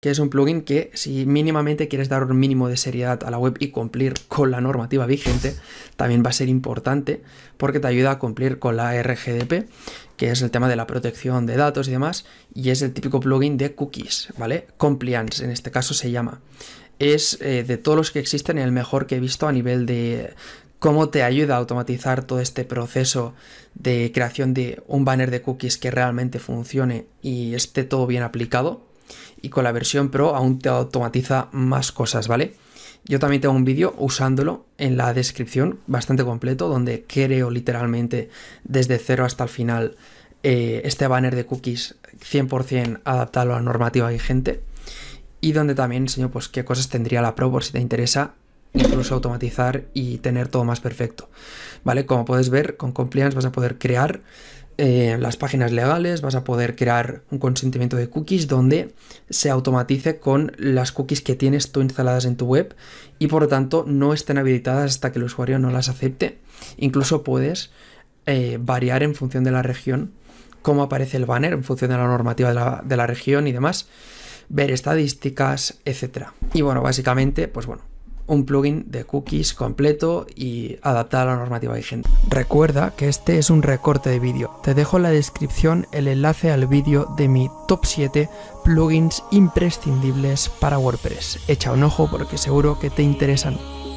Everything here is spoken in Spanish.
que es un plugin que si mínimamente quieres dar un mínimo de seriedad a la web y cumplir con la normativa vigente, también va a ser importante porque te ayuda a cumplir con la RGDP, que es el tema de la protección de datos y demás, y es el típico plugin de cookies, ¿vale? Compliance en este caso se llama. Es eh, de todos los que existen el mejor que he visto a nivel de cómo te ayuda a automatizar todo este proceso de creación de un banner de cookies que realmente funcione y esté todo bien aplicado y con la versión Pro aún te automatiza más cosas, ¿vale? Yo también tengo un vídeo usándolo en la descripción, bastante completo, donde creo literalmente desde cero hasta el final eh, este banner de cookies 100% adaptado a la normativa vigente y donde también enseño pues qué cosas tendría la Pro por si te interesa incluso automatizar y tener todo más perfecto. ¿Vale? Como puedes ver, con Compliance vas a poder crear eh, las páginas legales, vas a poder crear un consentimiento de cookies donde se automatice con las cookies que tienes tú instaladas en tu web y por lo tanto no estén habilitadas hasta que el usuario no las acepte. Incluso puedes eh, variar en función de la región cómo aparece el banner, en función de la normativa de la, de la región y demás, ver estadísticas, etc. Y bueno, básicamente, pues bueno, un plugin de cookies completo y adaptado a la normativa vigente. Recuerda que este es un recorte de vídeo. Te dejo en la descripción el enlace al vídeo de mi top 7 plugins imprescindibles para WordPress. Echa un ojo porque seguro que te interesan.